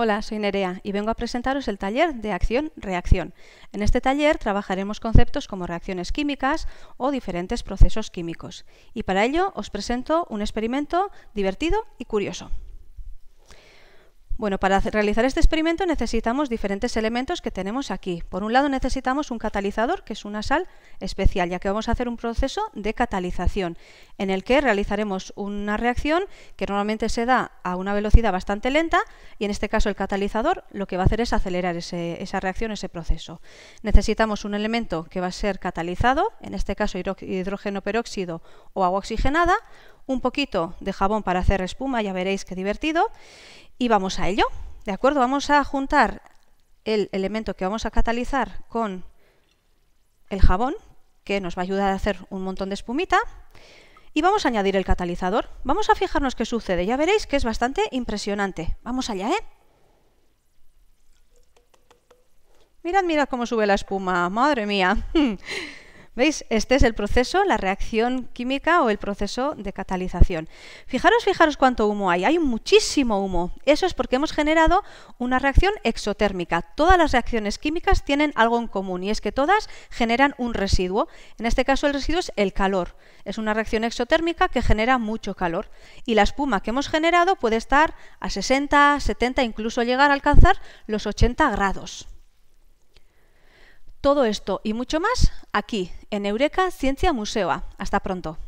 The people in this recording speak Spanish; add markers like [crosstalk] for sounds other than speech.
Hola, soy Nerea y vengo a presentaros el taller de acción-reacción. En este taller trabajaremos conceptos como reacciones químicas o diferentes procesos químicos. Y para ello os presento un experimento divertido y curioso. Bueno, para realizar este experimento necesitamos diferentes elementos que tenemos aquí. Por un lado necesitamos un catalizador, que es una sal especial, ya que vamos a hacer un proceso de catalización, en el que realizaremos una reacción que normalmente se da a una velocidad bastante lenta, y en este caso el catalizador lo que va a hacer es acelerar esa reacción, ese proceso. Necesitamos un elemento que va a ser catalizado, en este caso hidrógeno peróxido o agua oxigenada, un poquito de jabón para hacer espuma, ya veréis qué divertido, y vamos a ello, ¿de acuerdo? Vamos a juntar el elemento que vamos a catalizar con el jabón, que nos va a ayudar a hacer un montón de espumita, y vamos a añadir el catalizador. Vamos a fijarnos qué sucede, ya veréis que es bastante impresionante. Vamos allá, ¿eh? Mirad, mirad cómo sube la espuma, madre mía. [laughs] ¿Veis? Este es el proceso, la reacción química o el proceso de catalización. Fijaros, fijaros cuánto humo hay. Hay muchísimo humo. Eso es porque hemos generado una reacción exotérmica. Todas las reacciones químicas tienen algo en común y es que todas generan un residuo. En este caso el residuo es el calor. Es una reacción exotérmica que genera mucho calor. Y la espuma que hemos generado puede estar a 60, 70, incluso llegar a alcanzar los 80 grados. Todo esto y mucho más aquí, en Eureka Ciencia Museo. Hasta pronto.